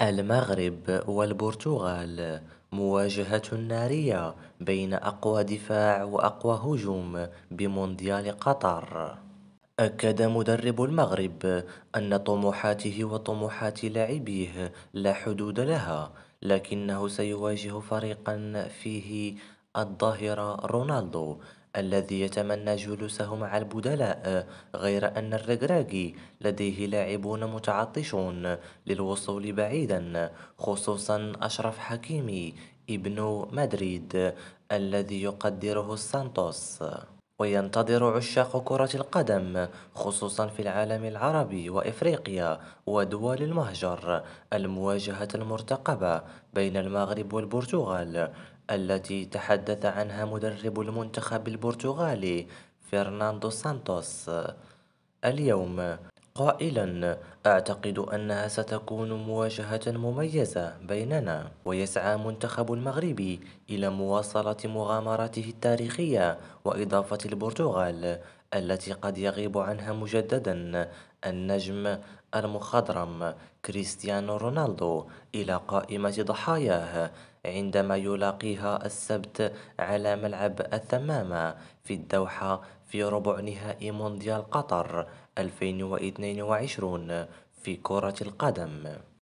المغرب والبرتغال مواجهة نارية بين أقوى دفاع وأقوى هجوم بمونديال قطر أكد مدرب المغرب أن طموحاته وطموحات لاعبيه لا حدود لها لكنه سيواجه فريقا فيه الظاهرة رونالدو الذي يتمنى جلوسه مع البدلاء غير أن الرجراجي لديه لاعبون متعطشون للوصول بعيدا خصوصا أشرف حكيمي ابن مدريد الذي يقدره السانتوس وينتظر عشاق كرة القدم خصوصا في العالم العربي وإفريقيا ودول المهجر المواجهة المرتقبة بين المغرب والبرتغال التي تحدث عنها مدرب المنتخب البرتغالي فرناندو سانتوس اليوم قائلا أعتقد أنها ستكون مواجهة مميزة بيننا ويسعى منتخب المغرب إلى مواصلة مغامراته التاريخية وإضافة البرتغال التي قد يغيب عنها مجددا النجم المخضرم كريستيانو رونالدو إلى قائمة ضحاياه عندما يلاقيها السبت على ملعب الثمامة في الدوحة في ربع نهائي مونديال قطر 2022 في كرة القدم